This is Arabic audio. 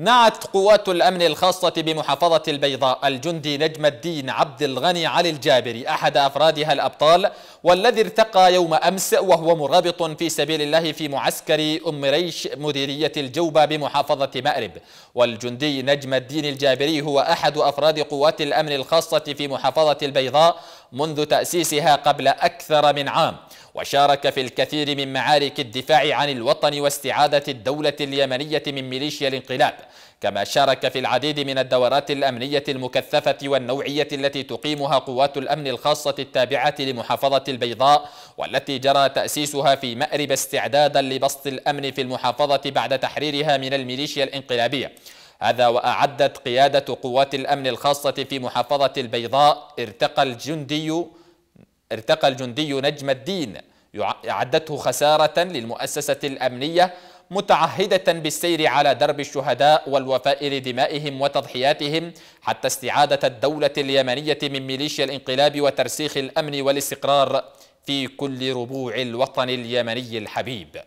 نعت قوات الأمن الخاصة بمحافظة البيضاء الجندي نجم الدين عبد الغني علي الجابري أحد أفرادها الأبطال والذي ارتقى يوم أمس وهو مرابط في سبيل الله في معسكر أم ريش مديرية الجوبة بمحافظة مأرب والجندي نجم الدين الجابري هو أحد أفراد قوات الأمن الخاصة في محافظة البيضاء منذ تأسيسها قبل أكثر من عام وشارك في الكثير من معارك الدفاع عن الوطن واستعادة الدولة اليمنية من ميليشيا الانقلاب كما شارك في العديد من الدورات الأمنية المكثفة والنوعية التي تقيمها قوات الأمن الخاصة التابعة لمحافظة البيضاء والتي جرى تأسيسها في مأرب استعدادا لبسط الأمن في المحافظة بعد تحريرها من الميليشيا الانقلابية هذا وأعدت قيادة قوات الأمن الخاصة في محافظة البيضاء ارتقى الجندي ارتقى الجندي نجم الدين أعدته خسارة للمؤسسة الأمنية متعهدة بالسير على درب الشهداء والوفاء لدمائهم وتضحياتهم حتى استعادة الدولة اليمنية من ميليشيا الانقلاب وترسيخ الأمن والاستقرار في كل ربوع الوطن اليمني الحبيب